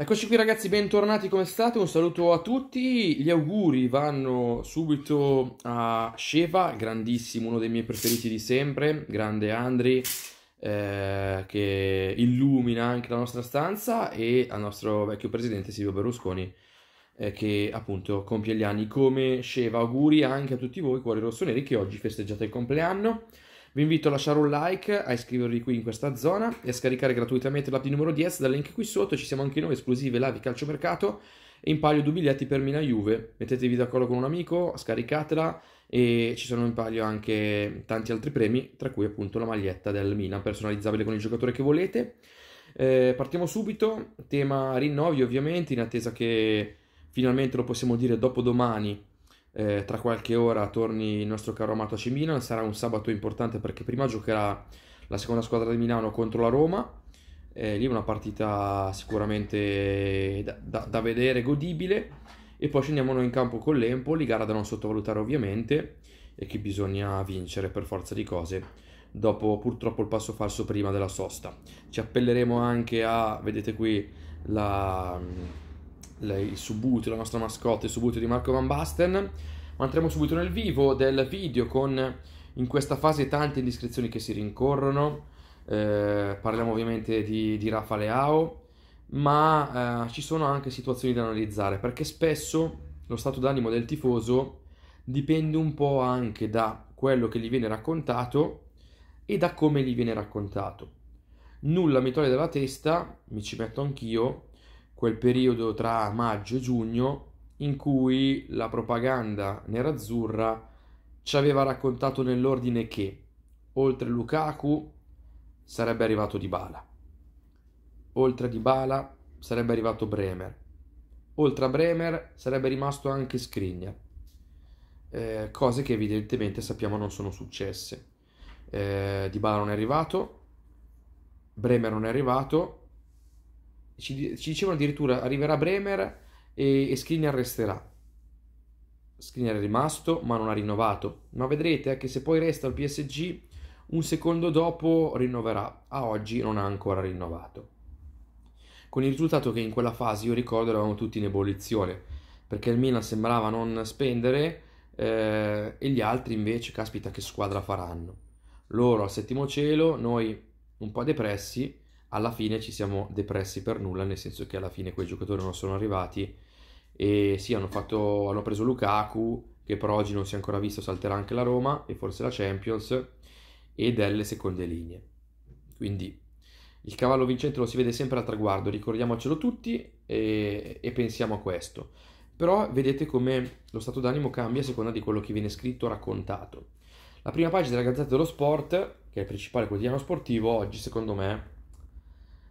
Eccoci qui ragazzi, bentornati come state, un saluto a tutti, gli auguri vanno subito a Sheva, grandissimo, uno dei miei preferiti di sempre, grande Andri, eh, che illumina anche la nostra stanza e al nostro vecchio presidente Silvio Berlusconi, eh, che appunto compie gli anni come Sheva, auguri anche a tutti voi, cuori rossoneri, che oggi festeggiate il compleanno. Vi invito a lasciare un like, a iscrivervi qui in questa zona e a scaricare gratuitamente l'app di numero 10 dal link qui sotto. Ci siamo anche noi, esclusive Lavi Calciomercato e in palio due biglietti per Mina Juve. Mettetevi d'accordo con un amico, scaricatela e ci sono in palio anche tanti altri premi, tra cui appunto la maglietta del Mina, personalizzabile con il giocatore che volete. Eh, partiamo subito, tema rinnovi ovviamente, in attesa che finalmente lo possiamo dire dopo domani eh, tra qualche ora torni il nostro caro amato AC Milan, sarà un sabato importante perché prima giocherà la seconda squadra di Milano contro la Roma, eh, lì una partita sicuramente da, da, da vedere, godibile, e poi scendiamo noi in campo con l'Empoli, gara da non sottovalutare ovviamente, e che bisogna vincere per forza di cose dopo purtroppo il passo falso prima della sosta. Ci appelleremo anche a, vedete qui, la il subbuteo, la nostra mascotte, il subbuteo di Marco Van Basten, ma andremo subito nel vivo del video con in questa fase tante indiscrezioni che si rincorrono, eh, parliamo ovviamente di, di Rafa Leao, ma eh, ci sono anche situazioni da analizzare perché spesso lo stato d'animo del tifoso dipende un po' anche da quello che gli viene raccontato e da come gli viene raccontato. Nulla mi toglie dalla testa, mi ci metto anch'io, quel periodo tra maggio e giugno in cui la propaganda nerazzurra ci aveva raccontato nell'ordine che oltre Lukaku sarebbe arrivato Dybala. Oltre Dybala sarebbe arrivato Bremer. Oltre a Bremer sarebbe rimasto anche Skriniar. Eh, cose che evidentemente sappiamo non sono successe. Eh, Dybala non è arrivato, Bremer non è arrivato, ci, ci dicevano addirittura arriverà Bremer e, e Skriniar resterà. Skriniar è rimasto ma non ha rinnovato, ma vedrete eh, che se poi resta al PSG un secondo dopo rinnoverà, a oggi non ha ancora rinnovato. Con il risultato che in quella fase io ricordo eravamo tutti in ebollizione, perché il Milan sembrava non spendere eh, e gli altri invece, caspita che squadra faranno. Loro al settimo cielo, noi un po' depressi, alla fine ci siamo depressi per nulla, nel senso che alla fine quei giocatori non sono arrivati e sì, hanno, fatto, hanno preso Lukaku, che però oggi non si è ancora visto, salterà anche la Roma e forse la Champions, e delle seconde linee. Quindi il cavallo vincente lo si vede sempre al traguardo, ricordiamocelo tutti e, e pensiamo a questo. Però vedete come lo stato d'animo cambia a seconda di quello che viene scritto o raccontato. La prima pagina della Gazzetta dello Sport, che è il principale quotidiano sportivo, oggi secondo me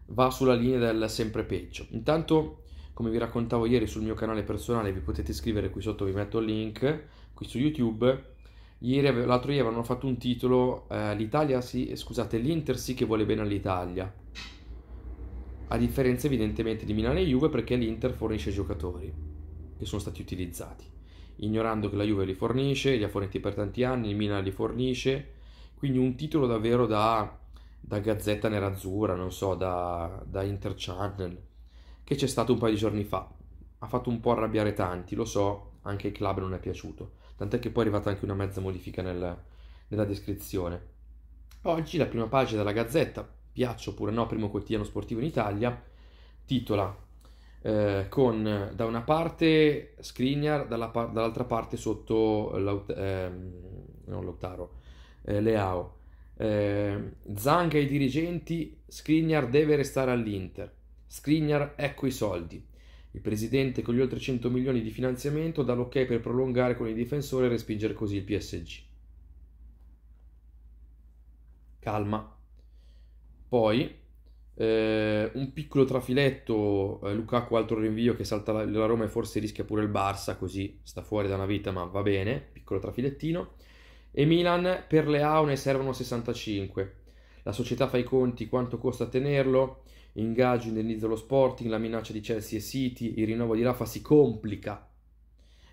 va sulla linea del sempre peggio. Intanto, come vi raccontavo ieri sul mio canale personale, vi potete scrivere qui sotto, vi metto il link, qui su YouTube. Ieri, l'altro ieri avevano fatto un titolo, eh, l'Italia sì, eh, scusate, l'Inter sì che vuole bene all'Italia. A differenza evidentemente di Milano e Juve perché l'Inter fornisce giocatori che sono stati utilizzati, ignorando che la Juve li fornisce, li ha forniti per tanti anni, il Milan li fornisce, quindi un titolo davvero da da Gazzetta Nerazzurra, non so, da, da Interchannel, che c'è stato un paio di giorni fa. Ha fatto un po' arrabbiare tanti, lo so, anche il club non è piaciuto. Tant'è che poi è arrivata anche una mezza modifica nel, nella descrizione. Oggi la prima pagina della Gazzetta, piaccia oppure no, primo quotidiano sportivo in Italia, titola eh, con da una parte Skriniar, dalla, dall'altra parte sotto eh, non Lautaro, eh, Leao. Eh, Zanga ai dirigenti, Skriniar deve restare all'Inter. Skriniar, ecco i soldi. Il presidente con gli oltre 100 milioni di finanziamento dà l'ok per prolungare con il difensore e respingere così il PSG. Calma. Poi eh, un piccolo trafiletto, eh, Lukaku altro rinvio che salta la, la Roma e forse rischia pure il Barça, così sta fuori da una vita, ma va bene, piccolo trafilettino e Milan per Leao ne servono 65. La società fa i conti quanto costa tenerlo, ingaggio indennizzo lo Sporting, la minaccia di Chelsea e City, il rinnovo di Rafa si complica.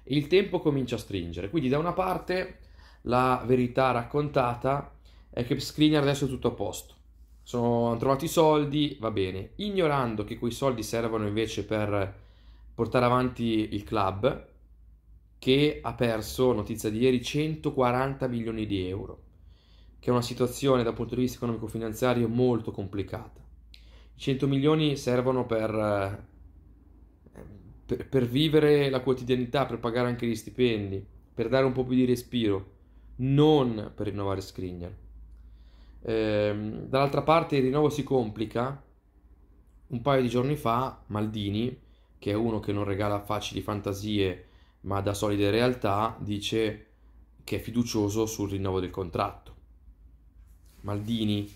Il tempo comincia a stringere, quindi da una parte la verità raccontata è che Skriniar adesso è tutto a posto. Sono, hanno trovato i soldi, va bene. Ignorando che quei soldi servono invece per portare avanti il club, che ha perso, notizia di ieri, 140 milioni di euro, che è una situazione dal punto di vista economico-finanziario molto complicata. 100 milioni servono per, eh, per, per vivere la quotidianità, per pagare anche gli stipendi, per dare un po' più di respiro, non per rinnovare Skriniar. Ehm, dall'altra parte il rinnovo si complica. Un paio di giorni fa Maldini, che è uno che non regala facili fantasie ma da solide realtà dice che è fiducioso sul rinnovo del contratto. Maldini,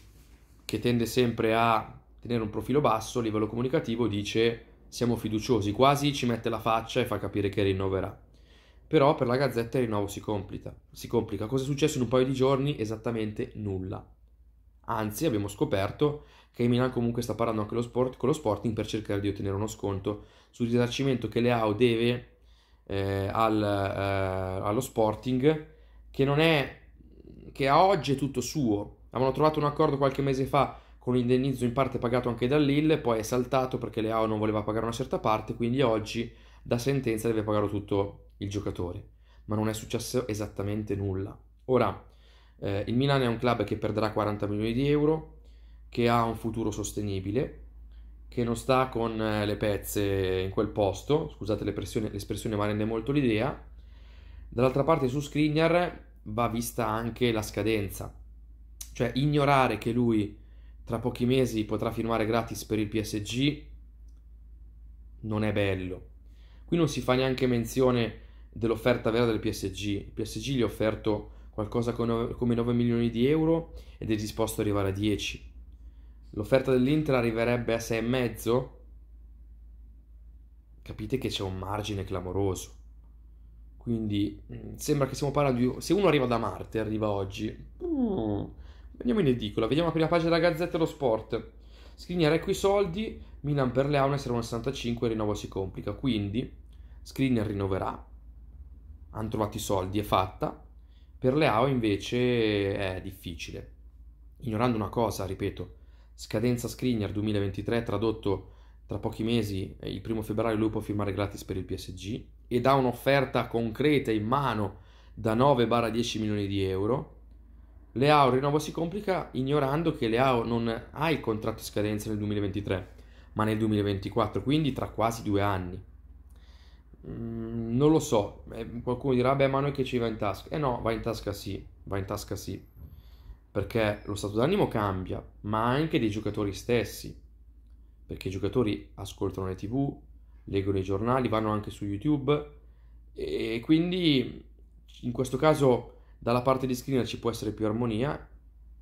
che tende sempre a tenere un profilo basso a livello comunicativo, dice siamo fiduciosi, quasi ci mette la faccia e fa capire che rinnoverà. Però per la Gazzetta il rinnovo si complica. Si complica. Cosa è successo in un paio di giorni? Esattamente nulla. Anzi, abbiamo scoperto che Milan comunque sta parlando anche lo sport, con lo Sporting per cercare di ottenere uno sconto sul risarcimento che Leao deve eh, al, eh, allo Sporting, che non è che a oggi è tutto suo. Avevano trovato un accordo qualche mese fa con un indennizzo in parte pagato anche da Lille, poi è saltato perché Leao non voleva pagare una certa parte, quindi oggi da sentenza deve pagarlo tutto il giocatore. Ma non è successo esattamente nulla. Ora, eh, il Milan è un club che perderà 40 milioni di euro, che ha un futuro sostenibile, che non sta con eh, le pezze in quel posto, scusate l'espressione ma rende molto l'idea. Dall'altra parte su Skriniar va vista anche la scadenza, cioè ignorare che lui tra pochi mesi potrà firmare gratis per il PSG non è bello. Qui non si fa neanche menzione dell'offerta vera del PSG, il PSG gli ha offerto qualcosa come 9 milioni di euro ed è disposto ad arrivare a 10 L'offerta dell'Inter arriverebbe a 6,5? Capite che c'è un margine clamoroso. Quindi mm, sembra che stiamo parlando di... Se uno arriva da Marte, arriva oggi... Mm, andiamo in edicola, vediamo la prima pagina della Gazzetta dello Sport. Skriniar ecco i soldi, Milan per Leone sarà 65 il rinnovo si complica. Quindi Skriniar rinnoverà. Hanno trovato i soldi, è fatta. Per Leao invece è difficile. Ignorando una cosa, ripeto, scadenza Screener 2023, tradotto tra pochi mesi, eh, il primo febbraio lui può firmare gratis per il PSG e ha un'offerta concreta in mano da 9-10 milioni di euro. Leao il rinnovo si complica ignorando che Leao non ha il contratto scadenza nel 2023, ma nel 2024, quindi tra quasi due anni. Mm, non lo so, eh, qualcuno dirà, beh ma noi che ci va in tasca? Eh no, va in tasca sì, va in tasca sì, perché lo stato d'animo cambia, ma anche dei giocatori stessi, perché i giocatori ascoltano le tv, leggono i giornali, vanno anche su YouTube e quindi in questo caso dalla parte di screener ci può essere più armonia,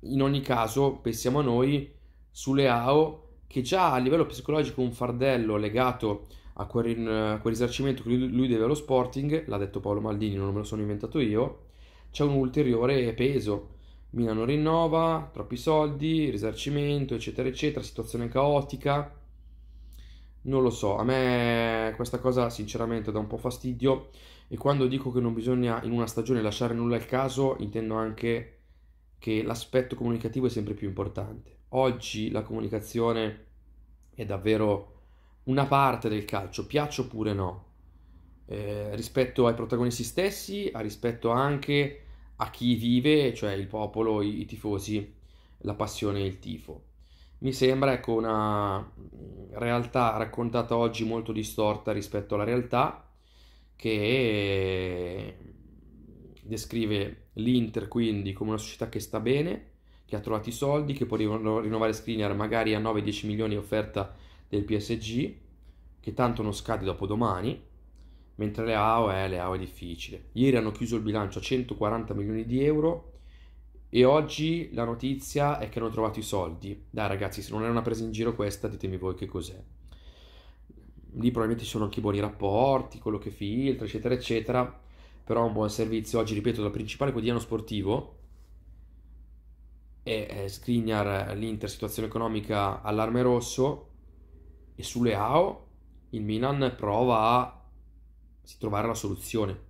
in ogni caso pensiamo a noi su AO che già a livello psicologico un fardello legato a quel, a quel risarcimento che lui deve allo Sporting, l'ha detto Paolo Maldini, non me lo sono inventato io, c'è un ulteriore peso Milano rinnova, troppi soldi, risarcimento, eccetera, eccetera, situazione caotica. Non lo so, a me questa cosa sinceramente dà un po' fastidio e quando dico che non bisogna in una stagione lasciare nulla al caso, intendo anche che l'aspetto comunicativo è sempre più importante. Oggi la comunicazione è davvero una parte del calcio, piaccio oppure no, eh, rispetto ai protagonisti stessi, a rispetto anche a chi vive, cioè il popolo, i, i tifosi, la passione e il tifo. Mi sembra ecco, una mm, realtà raccontata oggi molto distorta rispetto alla realtà che mm, descrive l'Inter quindi come una società che sta bene, che ha trovato i soldi, che può rinnovare Screener magari a 9-10 milioni offerta del PSG, che tanto non scade dopo domani, mentre le AO, eh, le AO è difficile. Ieri hanno chiuso il bilancio a 140 milioni di euro e oggi la notizia è che hanno trovato i soldi. Dai ragazzi, se non è una presa in giro questa, ditemi voi che cos'è. Lì probabilmente ci sono anche i buoni rapporti, quello che filtra, eccetera, eccetera. Però un buon servizio oggi, ripeto, dal principale quotidiano sportivo. E Skriniar, l'Inter, situazione economica, allarme rosso. E sulle AO il Milan prova a si trovare la soluzione.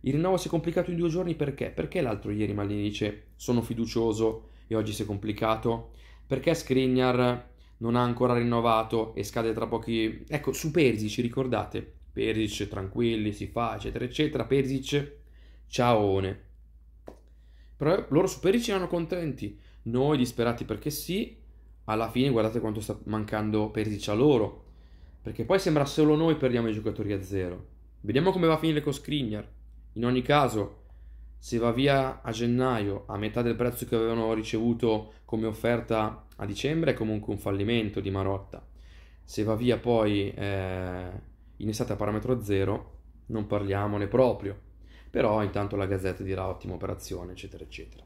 Il rinnovo si è complicato in due giorni perché? Perché l'altro ieri Maldini dice sono fiducioso e oggi si è complicato? Perché Skriniar non ha ancora rinnovato e scade tra pochi... Ecco, su Persic, ricordate? Persic, tranquilli, si fa, eccetera, eccetera. Persic, ciaone. Però loro su Persic erano contenti. Noi, disperati perché sì, alla fine guardate quanto sta mancando Persic a loro. Perché poi sembra solo noi perdiamo i giocatori a zero. Vediamo come va a finire con Skriniar. In ogni caso, se va via a gennaio a metà del prezzo che avevano ricevuto come offerta a dicembre, è comunque un fallimento di Marotta. Se va via poi eh, in estate a parametro zero, non parliamone proprio. Però intanto la Gazzetta dirà ottima operazione, eccetera, eccetera.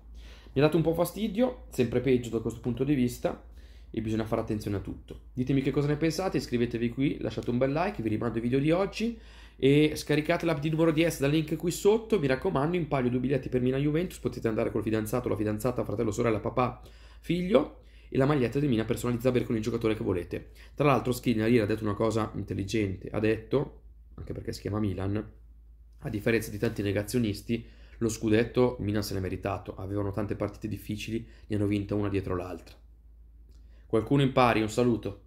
Mi ha dato un po' fastidio, sempre peggio da questo punto di vista, e bisogna fare attenzione a tutto. Ditemi che cosa ne pensate, iscrivetevi qui, lasciate un bel like, vi rimando i video di oggi e scaricate l'app di numero 10 dal link qui sotto, mi raccomando, in palio due biglietti per Mina Juventus, potete andare col fidanzato, la fidanzata, fratello, sorella, papà, figlio e la maglietta di Mina personalizzabile con il giocatore che volete. Tra l'altro Skriniar ha detto una cosa intelligente, ha detto, anche perché si chiama Milan, a differenza di tanti negazionisti, lo scudetto Milan se l'è meritato, avevano tante partite difficili, ne hanno vinta una dietro l'altra. Qualcuno impari, un saluto.